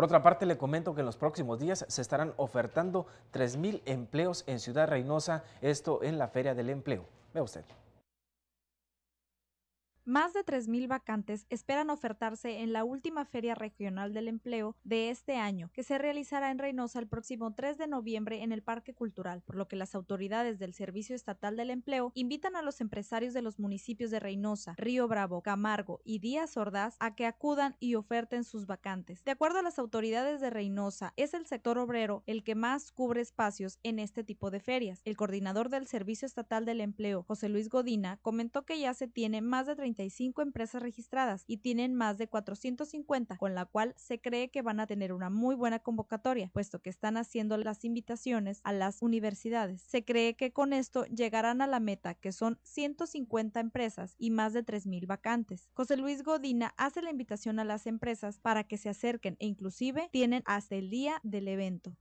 Por otra parte, le comento que en los próximos días se estarán ofertando 3.000 empleos en Ciudad Reynosa, esto en la Feria del Empleo. Ve usted. Más de 3.000 vacantes esperan ofertarse en la última Feria Regional del Empleo de este año, que se realizará en Reynosa el próximo 3 de noviembre en el Parque Cultural, por lo que las autoridades del Servicio Estatal del Empleo invitan a los empresarios de los municipios de Reynosa, Río Bravo, Camargo y Díaz Ordaz a que acudan y oferten sus vacantes. De acuerdo a las autoridades de Reynosa, es el sector obrero el que más cubre espacios en este tipo de ferias. El coordinador del Servicio Estatal del Empleo, José Luis Godina, comentó que ya se tiene más de 30 empresas registradas y tienen más de 450, con la cual se cree que van a tener una muy buena convocatoria, puesto que están haciendo las invitaciones a las universidades. Se cree que con esto llegarán a la meta, que son 150 empresas y más de 3.000 vacantes. José Luis Godina hace la invitación a las empresas para que se acerquen e inclusive tienen hasta el día del evento.